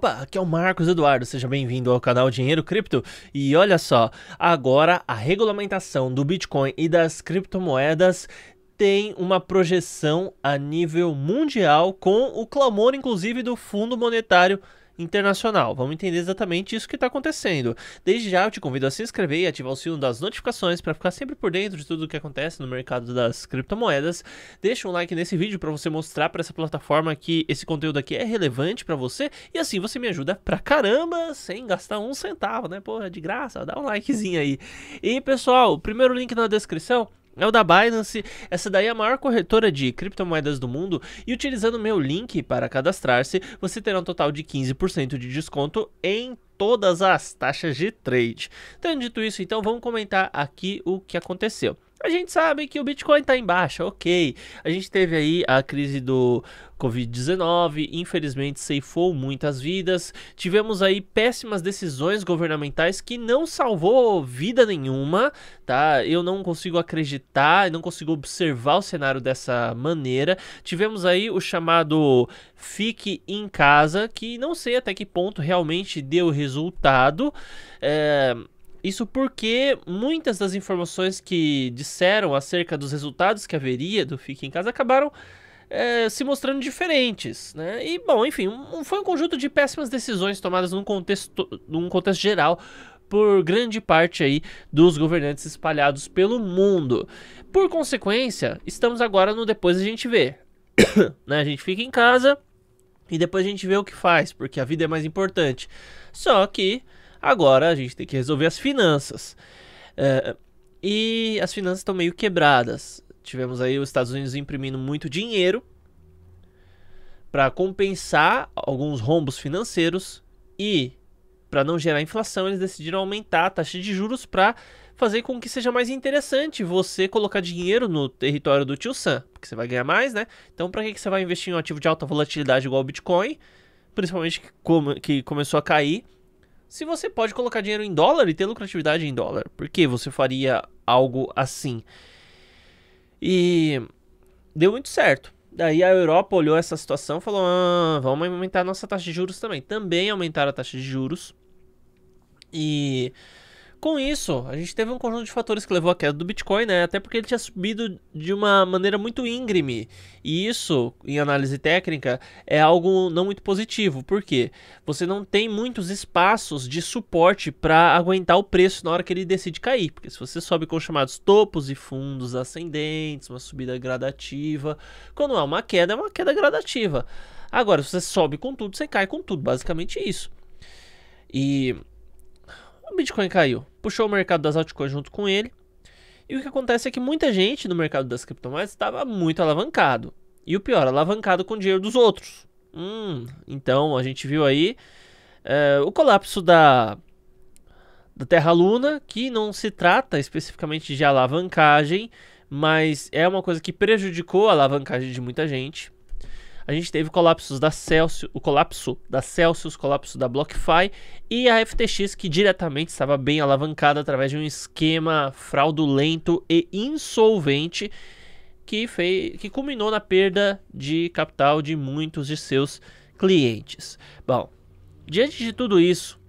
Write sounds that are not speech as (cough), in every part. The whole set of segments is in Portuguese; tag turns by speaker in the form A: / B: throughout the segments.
A: Opa, aqui é o Marcos Eduardo, seja bem-vindo ao canal Dinheiro Cripto. E olha só, agora a regulamentação do Bitcoin e das criptomoedas tem uma projeção a nível mundial com o clamor inclusive do Fundo Monetário internacional. Vamos entender exatamente isso que está acontecendo. Desde já eu te convido a se inscrever e ativar o sino das notificações para ficar sempre por dentro de tudo o que acontece no mercado das criptomoedas. Deixa um like nesse vídeo para você mostrar para essa plataforma que esse conteúdo aqui é relevante para você e assim você me ajuda pra caramba sem gastar um centavo, né? Porra, de graça, dá um likezinho aí. E pessoal, primeiro link na descrição é o da Binance, essa daí é a maior corretora de criptomoedas do mundo e utilizando meu link para cadastrar-se, você terá um total de 15% de desconto em todas as taxas de trade. Tendo dito isso, então vamos comentar aqui o que aconteceu. A gente sabe que o Bitcoin está em baixa, ok. A gente teve aí a crise do Covid-19, infelizmente ceifou muitas vidas. Tivemos aí péssimas decisões governamentais que não salvou vida nenhuma, tá? Eu não consigo acreditar, não consigo observar o cenário dessa maneira. Tivemos aí o chamado Fique em Casa, que não sei até que ponto realmente deu resultado. É isso porque muitas das informações que disseram acerca dos resultados que haveria do Fique em Casa acabaram é, se mostrando diferentes, né? E, bom, enfim, um, foi um conjunto de péssimas decisões tomadas num contexto, num contexto geral por grande parte aí dos governantes espalhados pelo mundo. Por consequência, estamos agora no depois a gente vê. (coughs) né? A gente fica em casa e depois a gente vê o que faz, porque a vida é mais importante. Só que Agora a gente tem que resolver as finanças. É, e as finanças estão meio quebradas. Tivemos aí os Estados Unidos imprimindo muito dinheiro para compensar alguns rombos financeiros e para não gerar inflação, eles decidiram aumentar a taxa de juros para fazer com que seja mais interessante você colocar dinheiro no território do Tio Sam, porque você vai ganhar mais, né? Então, para que, você vai investir em um ativo de alta volatilidade igual o Bitcoin, principalmente que, que começou a cair? se você pode colocar dinheiro em dólar e ter lucratividade em dólar, por que você faria algo assim? E deu muito certo. Daí a Europa olhou essa situação e falou: ah, vamos aumentar a nossa taxa de juros também. Também aumentaram a taxa de juros. E com isso, a gente teve um conjunto de fatores que levou à queda do Bitcoin, né? Até porque ele tinha subido de uma maneira muito íngreme. E isso, em análise técnica, é algo não muito positivo, porque você não tem muitos espaços de suporte para aguentar o preço na hora que ele decide cair. Porque se você sobe com os chamados topos e fundos ascendentes, uma subida gradativa, quando é uma queda, é uma queda gradativa. Agora, se você sobe com tudo, você cai com tudo, basicamente isso. E o Bitcoin caiu, puxou o mercado das altcoins junto com ele. E o que acontece é que muita gente no mercado das criptomoedas estava muito alavancado. E o pior, alavancado com o dinheiro dos outros. Hum, então a gente viu aí é, o colapso da, da Terra Luna, que não se trata especificamente de alavancagem, mas é uma coisa que prejudicou a alavancagem de muita gente a gente teve colapsos da Celsius, o colapso da Celsius, colapso da BlockFi e a FTX que diretamente estava bem alavancada através de um esquema fraudulento e insolvente que fez, que culminou na perda de capital de muitos de seus clientes. Bom, diante de tudo isso,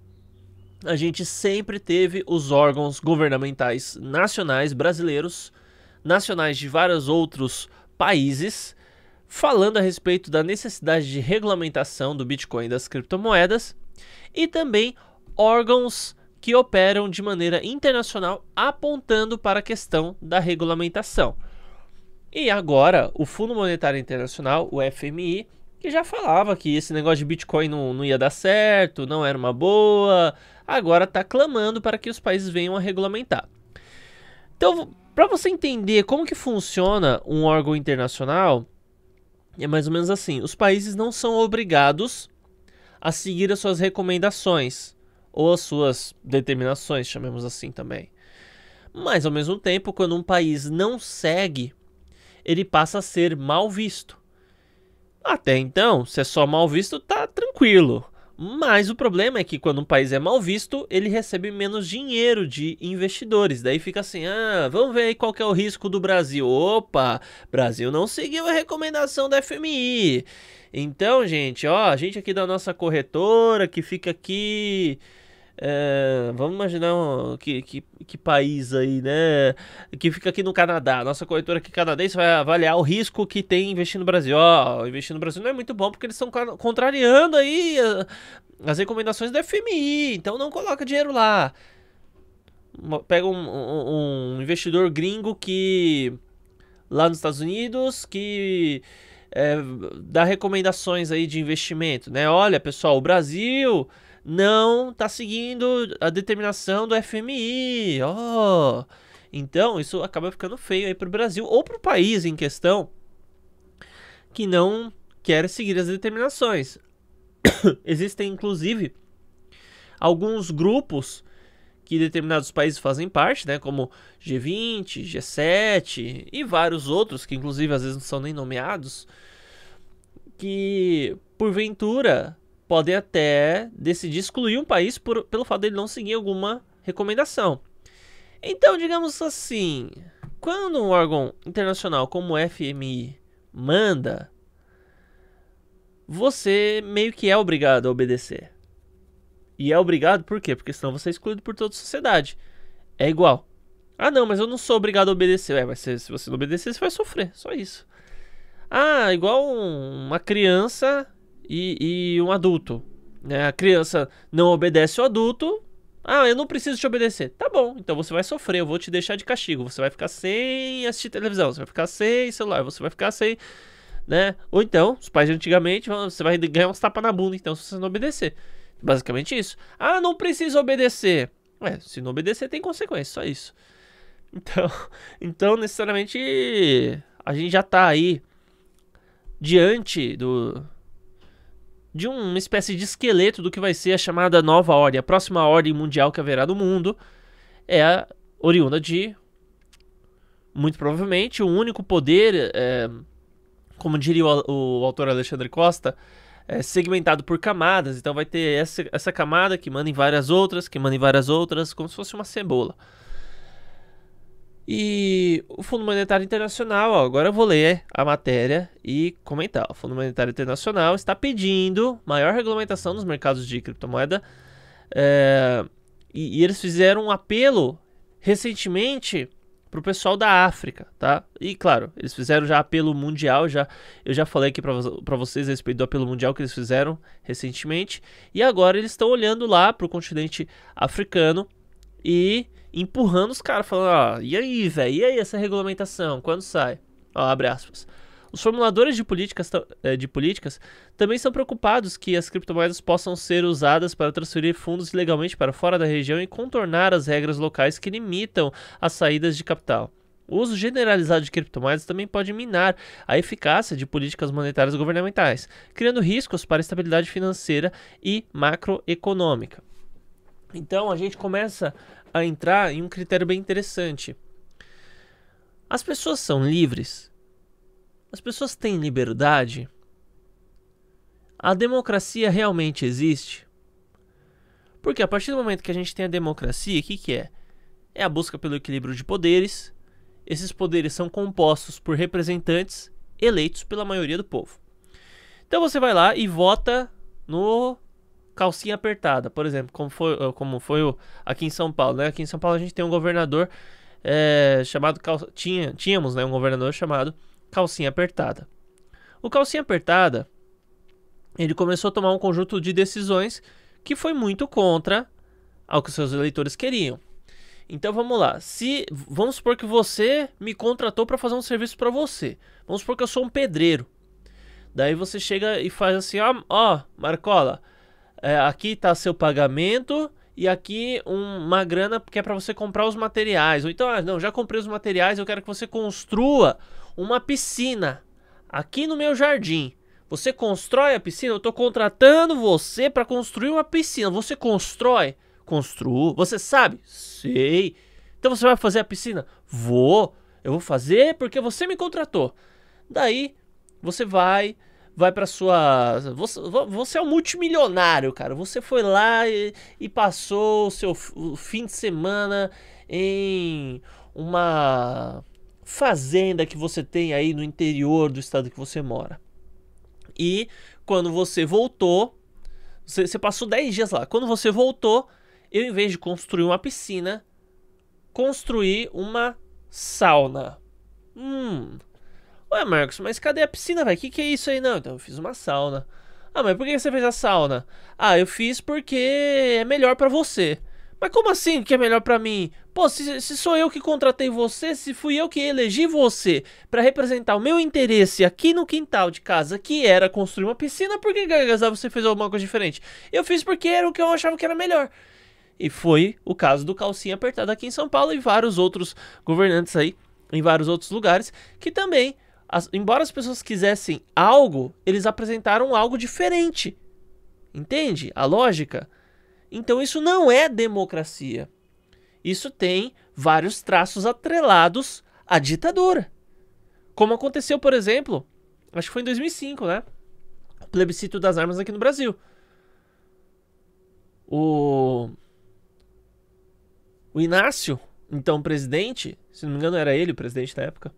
A: a gente sempre teve os órgãos governamentais nacionais brasileiros, nacionais de vários outros países, falando a respeito da necessidade de regulamentação do Bitcoin e das criptomoedas e também órgãos que operam de maneira internacional apontando para a questão da regulamentação. E agora, o Fundo Monetário Internacional, o FMI, que já falava que esse negócio de Bitcoin não, não ia dar certo, não era uma boa, agora está clamando para que os países venham a regulamentar. Então, para você entender como que funciona um órgão internacional, é mais ou menos assim: os países não são obrigados a seguir as suas recomendações ou as suas determinações, chamemos assim também. Mas ao mesmo tempo, quando um país não segue, ele passa a ser mal visto. Até então, se é só mal visto, tá tranquilo. Mas o problema é que quando um país é mal visto, ele recebe menos dinheiro de investidores. Daí fica assim: ah, vamos ver aí qual é o risco do Brasil. Opa, Brasil não seguiu a recomendação da FMI. Então, gente, ó, a gente aqui da nossa corretora que fica aqui é, vamos imaginar um, que, que, que, país aí, né? Que fica aqui no Canadá. Nossa corretora aqui canadense vai avaliar o risco que tem investir no Brasil. Ó, investir no Brasil não é muito bom porque eles estão contrariando aí ah, as recomendações da FMI. Então não coloca dinheiro lá. Pega um, um, um investidor gringo que lá nos Estados Unidos que é, dá recomendações aí de investimento, né? Olha, pessoal, o Brasil não está seguindo a determinação do FMI. Oh. Então, isso acaba ficando feio aí para o Brasil ou para o país em questão que não quer seguir as determinações. (coughs) Existem, inclusive, alguns grupos que determinados países fazem parte, né, como G20, G7 e vários outros, que inclusive às vezes não são nem nomeados, que porventura podem até decidir excluir um país por, pelo fato dele não seguir alguma recomendação. Então, digamos assim, quando um órgão internacional como o FMI manda, você meio que é obrigado a obedecer. E é obrigado por quê? Porque senão você é excluído por toda a sociedade. É igual. Ah, não, mas eu não sou obrigado a obedecer. É, mas se, você não obedecer, você vai sofrer. Só isso. Ah, igual uma criança e, e um adulto. Né? A criança não obedece o adulto. Ah, eu não preciso te obedecer. Tá bom, então você vai sofrer, eu vou te deixar de castigo. Você vai ficar sem assistir televisão, você vai ficar sem celular, você vai ficar sem. Né? Ou então, os pais antigamente, você vai ganhar uns tapas na bunda, então, se você não obedecer. Basicamente isso. Ah, não precisa obedecer. Ué, se não obedecer tem consequência, só isso. (laughs) Então, então necessariamente a gente já tá aí diante do de uma espécie de esqueleto do que vai ser a chamada nova ordem, a próxima ordem mundial que haverá no mundo, é a oriunda de, muito provavelmente, o um único poder, é, como diria o, o, autor Alexandre Costa, é segmentado por camadas. Então vai ter essa, essa camada que manda em várias outras, que manda em várias outras, como se fosse uma cebola. E o Fundo Monetário Internacional, ó, agora eu vou ler a matéria e comentar. O Fundo Monetário Internacional está pedindo maior regulamentação nos mercados de criptomoeda. É, e, e, eles fizeram um apelo recentemente para o pessoal da África, tá? E claro, eles fizeram já apelo mundial, já eu já falei aqui para vocês a respeito do apelo mundial que eles fizeram recentemente, e agora eles estão olhando lá para o continente africano e empurrando os caras, falando, ó, e aí, velho, e aí essa regulamentação, quando sai? Ó, abre aspas. Os formuladores de políticas, eh, de políticas também são preocupados que as criptomoedas possam ser usadas para transferir fundos ilegalmente para fora da região e contornar as regras locais que limitam as saídas de capital. O uso generalizado de criptomoedas também pode minar a eficácia de políticas monetárias governamentais, criando riscos para a estabilidade financeira e macroeconômica. Então a gente começa a entrar em um critério bem interessante. As pessoas são livres? As pessoas têm liberdade? A democracia realmente existe? Porque a partir do momento que a gente tem a democracia, o que, que é? É a busca pelo equilíbrio de poderes. Esses poderes são compostos por representantes eleitos pela maioria do povo. Então você vai lá e vota no calcinha apertada, por exemplo, como foi, ah, como foi o, aqui em São Paulo, né? Aqui em São Paulo a gente tem um governador é, chamado tinha, tínhamos, né, um governador chamado calcinha apertada. O calcinha apertada, ele começou a tomar um conjunto de decisões que foi muito contra ao que seus eleitores queriam. Então vamos lá. Se vamos supor que você me contratou para fazer um serviço para você. Vamos supor que eu sou um pedreiro. Daí você chega e faz assim, ó, ó, Marcola, é, aqui está seu pagamento e aqui um, uma grana que é para você comprar os materiais. Ou então, ah, não, já comprei os materiais, eu quero que você construa uma piscina aqui no meu jardim. Você constrói a piscina? Eu estou contratando você para construir uma piscina. Você constrói? Construo. Você sabe? Sei. Então você vai fazer a piscina? Vou. Eu vou fazer porque você me contratou. Daí você vai, vai para sua. Você, você, é um multimilionário, cara. Você foi lá e, e passou o seu o fim de semana em uma fazenda que você tem aí no interior do estado que você mora. E quando você voltou, você, você passou 10 dias lá. Quando você voltou, eu em vez de construir uma piscina, construí uma sauna. Hum, Ué, Marcos, mas cadê a piscina, velho? O que, que é isso aí? Não, então eu fiz uma sauna. Ah, mas por que você fez a sauna? Ah, eu fiz porque é melhor para você. Mas como assim que é melhor para mim? Pô, se, se, sou eu que contratei você, se fui eu que elegi você para representar o meu interesse aqui no quintal de casa, que era construir uma piscina, por que Gagazá você fez alguma coisa diferente? Eu fiz porque era o que eu achava que era melhor. E foi o caso do calcinha apertada aqui em São Paulo e vários outros governantes aí, em vários outros lugares, que também as, embora as pessoas quisessem algo, eles apresentaram algo diferente. Entende a lógica? Então isso não é democracia. Isso tem vários traços atrelados à ditadura. Como aconteceu, por exemplo, acho que foi em 2005, né? O plebiscito das armas aqui no Brasil. O o Inácio, então presidente, se não me engano era ele o presidente da época,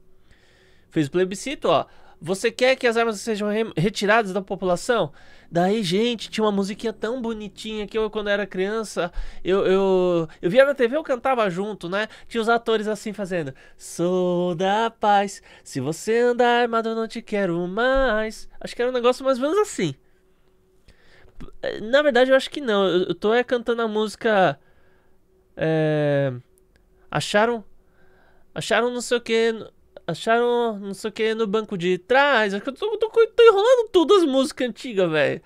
A: fez o plebiscito, ó. Você quer que as armas sejam re retiradas da população? Daí, gente, tinha uma musiquinha tão bonitinha que eu, quando era criança, eu, eu, eu via na TV, eu cantava junto, né? Tinha os atores assim fazendo: Sou da paz, se você andar armado, eu não te quero mais. Acho que era um negócio mais ou menos assim. Na verdade, eu acho que não. Eu, eu tô é, cantando a música. É, acharam. Acharam não sei o que acharam não sei o que no banco de trás. eu tô, tô, tô enrolando tudo as músicas antigas, velho.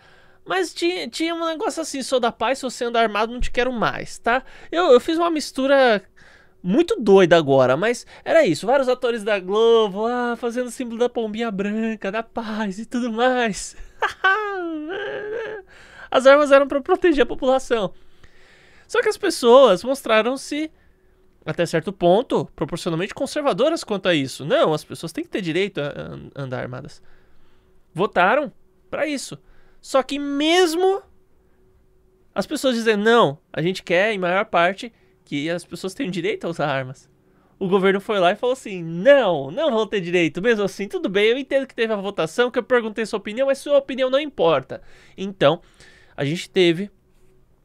A: Mas tinha, tinha um negócio assim, sou da paz, sou sendo armado, não te quero mais, tá? Eu, eu fiz uma mistura muito doida agora, mas era isso. Vários atores da Globo, ah, fazendo o símbolo da pombinha branca, da paz e tudo mais. (laughs) as armas eram para proteger a população. Só que as pessoas mostraram-se até certo ponto, proporcionalmente conservadoras quanto a isso. Não, as pessoas têm que ter direito a andar armadas. Votaram para isso. Só que mesmo as pessoas dizendo, não, a gente quer, em maior parte, que as pessoas tenham direito a usar armas. O governo foi lá e falou assim: não, não vão ter direito. Mesmo assim, tudo bem, eu entendo que teve a votação, que eu perguntei sua opinião, mas sua opinião não importa. Então, a gente teve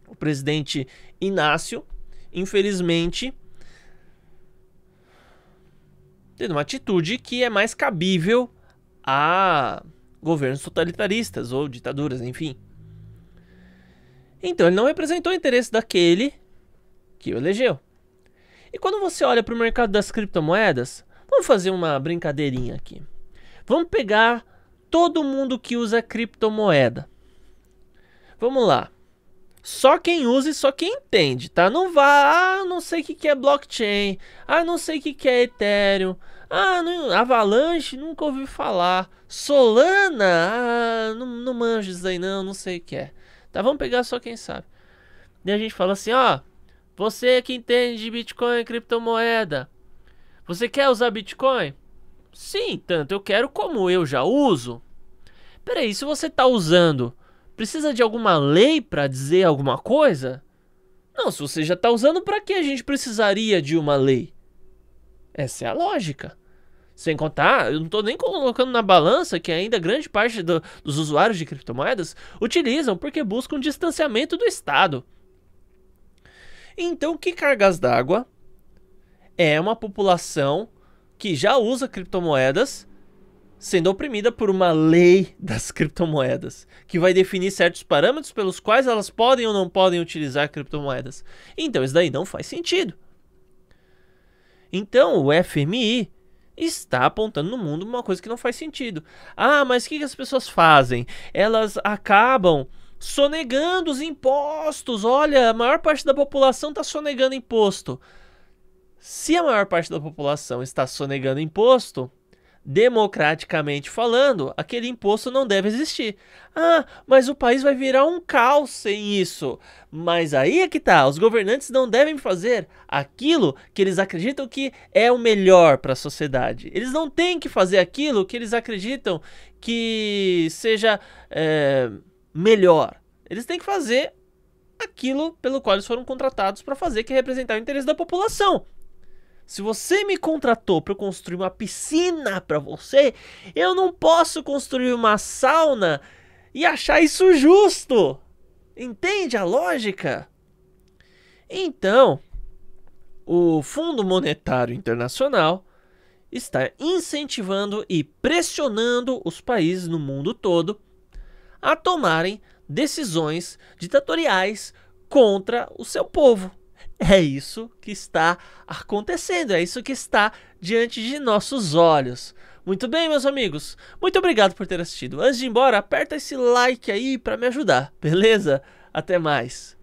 A: o presidente Inácio, infelizmente, tendo uma atitude que é mais cabível a governos totalitaristas ou ditaduras, enfim. Então ele não representou o interesse daquele que o elegeu. E quando você olha para o mercado das criptomoedas, vamos fazer uma brincadeirinha aqui. Vamos pegar todo mundo que usa criptomoeda. Vamos lá. Só quem usa e só quem entende, tá? Não vá, ah, não sei o que, é blockchain, ah, não sei o que, que é Ethereum, ah, não, Avalanche, nunca ouvi falar, Solana, ah, não, não manjo isso aí não, não sei o que é. Tá, vamos pegar só quem sabe. Daí a gente fala assim, ó, você que entende de Bitcoin e criptomoeda, você quer usar Bitcoin? Sim, tanto eu quero como eu já uso. Peraí, se você tá usando Precisa de alguma lei para dizer alguma coisa? Não, se você já está usando, para que a gente precisaria de uma lei? Essa é a lógica. Sem contar, eu não estou nem colocando na balança que ainda grande parte do, dos usuários de criptomoedas utilizam porque buscam distanciamento do Estado. Então, que cargas d'água é uma população que já usa criptomoedas sendo oprimida por uma lei das criptomoedas, que vai definir certos parâmetros pelos quais elas podem ou não podem utilizar criptomoedas. Então isso daí não faz sentido. Então o FMI está apontando no mundo uma coisa que não faz sentido. Ah, mas o que, as pessoas fazem? Elas acabam sonegando os impostos. Olha, a maior parte da população está sonegando imposto. Se a maior parte da população está sonegando imposto, democraticamente falando, aquele imposto não deve existir. Ah, mas o país vai virar um caos sem isso. Mas aí é que tá, os governantes não devem fazer aquilo que eles acreditam que é o melhor para a sociedade. Eles não têm que fazer aquilo que eles acreditam que seja é, melhor. Eles têm que fazer aquilo pelo qual eles foram contratados para fazer, que é representar o interesse da população. Se você me contratou para construir uma piscina para você, eu não posso construir uma sauna e achar isso justo. Entende a lógica? Então, o Fundo Monetário Internacional está incentivando e pressionando os países no mundo todo a tomarem decisões ditatoriais contra o seu povo. É isso que está acontecendo, é isso que está diante de nossos olhos. Muito bem, meus amigos. Muito obrigado por ter assistido. Antes de ir embora, aperta esse like aí para me ajudar, beleza? Até mais.